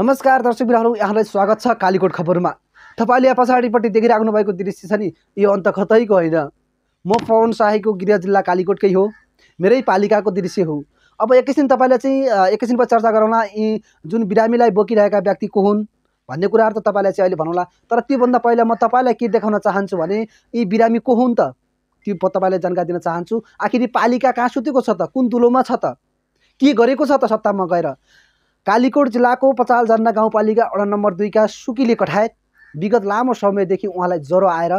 नमस्कार दर्शक बिराहरू यहाँलाई स्वागत छ कालीकोट खबरमा तपाईँले यहाँ पछाडिपट्टि देखिराख्नु भएको दृश्य छ नि यो अन्त कतैको होइन म पवन शाहीको गृह जिल्ला कालीकोटकै हो मेरै पालिकाको दृश्य हो अब एकैछिन तपाईँलाई चाहिँ एकैछिन चर्चा गरौँला यी जुन बिरामीलाई बोकिरहेका व्यक्ति को हुन् भन्ने कुराहरू त तपाईँलाई चाहिँ अहिले भनौँला तर त्योभन्दा पहिला म तपाईँलाई के देखाउन चाहन्छु भने यी बिरामी को हुन् त त्यो तपाईँलाई जानकारी दिन चाहन्छु आखिरी पालिका कहाँ सुतेको छ त कुन दुलोमा छ त के गरेको छ त सत्तामा गएर कालीकोट जिल्लाको पचालजन्ना गाउँपालिका वडा नम्बर दुईका सुकीले कठायत विगत लामो समयदेखि उहाँलाई ज्वरो आएर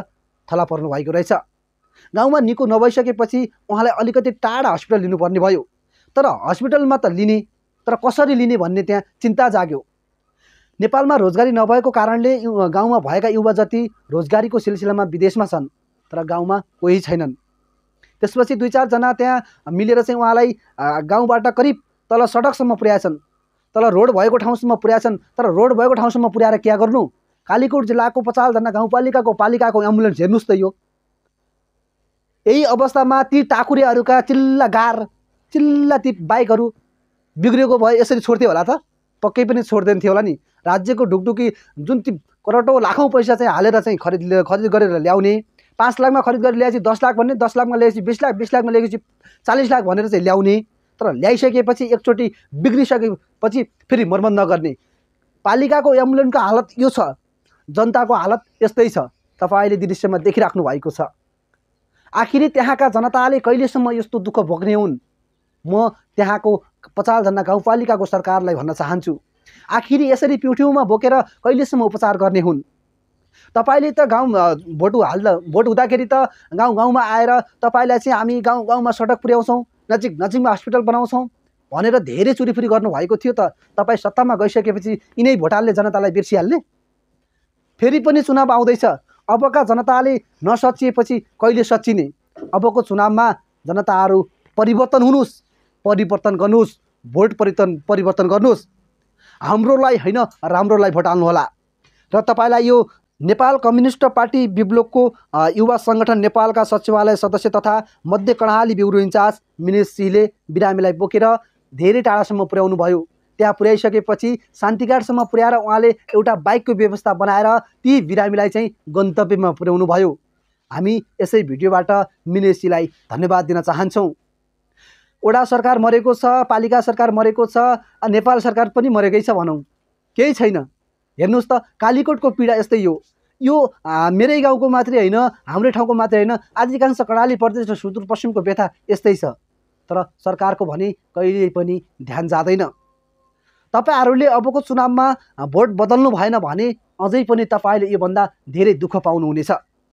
थला पर्नु भएको रहेछ गाउँमा निको नभइसकेपछि उहाँलाई अलिकति टाढा हस्पिटल लिनुपर्ने भयो तर हस्पिटलमा त लिने तर कसरी लिने भन्ने त्यहाँ चिन्ता जाग्यो नेपालमा रोजगारी नभएको कारणले गाउँमा भएका युवा जति रोजगारीको सिलसिलामा विदेशमा छन् तर गाउँमा कोही छैनन् त्यसपछि दुई चारजना त्यहाँ मिलेर चाहिँ उहाँलाई गाउँबाट करिब तल सडकसम्म पुर्याएछन् तल रोड भएको ठाउँसम्म पुर्याएछन् तर रोड भएको ठाउँसम्म पुर्याएर के गर्नु कालीकोट जिल्लाको पचासजना गाउँपालिकाको पालिकाको एम्बुलेन्स हेर्नुहोस् त यो यही अवस्थामा ती टाकुरेहरूका चिल्ला गार चिल्ला ती बाइकहरू बिग्रिएको भए यसरी छोड्थ्यो होला त पक्कै पनि छोड्दैन थियो होला नि राज्यको ढुकढुकी जुन ती करोडौँ लाखौँ पैसा चाहिँ हालेर चाहिँ खरिद खरिद गरेर ल्याउने पाँच लाखमा खरिद गरेर ल्याएपछि दस लाख भन्ने दस लाखमा ल्याएपछि बिस लाख बिस लाखमा ल्याएपछि चालिस लाख भनेर चाहिँ ल्याउने तर ल्याइसकेपछि एकचोटि बिग्रिसकेपछि फेरि मर्म नगर्ने पालिकाको एम्बुलेन्सको हालत यो छ जनताको हालत यस्तै छ तपाईँले दृश्यमा देखिराख्नु भएको छ आखिरी त्यहाँका जनताले कहिलेसम्म यस्तो दुःख भोग्ने हुन् म त्यहाँको पचासजना गाउँपालिकाको सरकारलाई भन्न चाहन्छु आखिरी यसरी प्युठ्यूमा बोकेर कहिलेसम्म उपचार गर्ने हुन् तपाईँले त गाउँ भोट हाल्दा भोट हुँदाखेरि त गाउँ गाउँमा आएर तपाईँलाई चाहिँ हामी गाउँ गाउँमा सडक पुर्याउँछौँ नजिक नजिकमा हस्पिटल बनाउँछौँ भनेर धेरै चुरीफुरी गर्नुभएको थियो त तपाईँ सत्तामा गइसकेपछि यिनै भोटालले जनतालाई बिर्सिहाल्ने फेरि पनि चुनाव आउँदैछ अबका जनताले नसचिएपछि कहिले सचिने अबको चुनावमा जनताहरू परिवर्तन हुनुहोस् परिवर्तन गर्नुहोस् भोट परिवर्तन परिवर्तन गर्नुहोस् हाम्रोलाई होइन राम्रोलाई भोट हाल्नुहोला र तपाईँलाई यो नेपाल कम्युनिस्ट पार्टी विब्लोकको युवा सङ्गठन नेपालका सचिवालय सदस्य तथा मध्य कर्णाली ब्युरो इन्चार्ज मिनेश सिंहले बिरामीलाई बोकेर धेरै टाढासम्म पुर्याउनु भयो त्यहाँ पुर्याइसकेपछि शान्तिघाटसम्म पुर्याएर उहाँले एउटा बाइकको व्यवस्था बनाएर ती बिरामीलाई चाहिँ गन्तव्यमा पुर्याउनु भयो हामी यसै भिडियोबाट मिनेसीलाई धन्यवाद दिन चाहन्छौँ वडा सरकार मरेको छ पालिका सरकार मरेको छ नेपाल सरकार पनि मरेकै छ भनौँ केही छैन हेर्नुहोस् त कालीकोटको पीडा यस्तै हो यो मेरै गाउँको मात्रै होइन हाम्रै ठाउँको मात्रै होइन अधिकांश कर्णाली प्रदेश र सुदूरपश्चिमको व्यथा यस्तै छ तर सरकारको भने कहिले पनि ध्यान जाँदैन तपाईँहरूले अबको चुनावमा भोट बदल्नु भएन भने अझै पनि तपाईँले योभन्दा धेरै दुःख पाउनुहुनेछ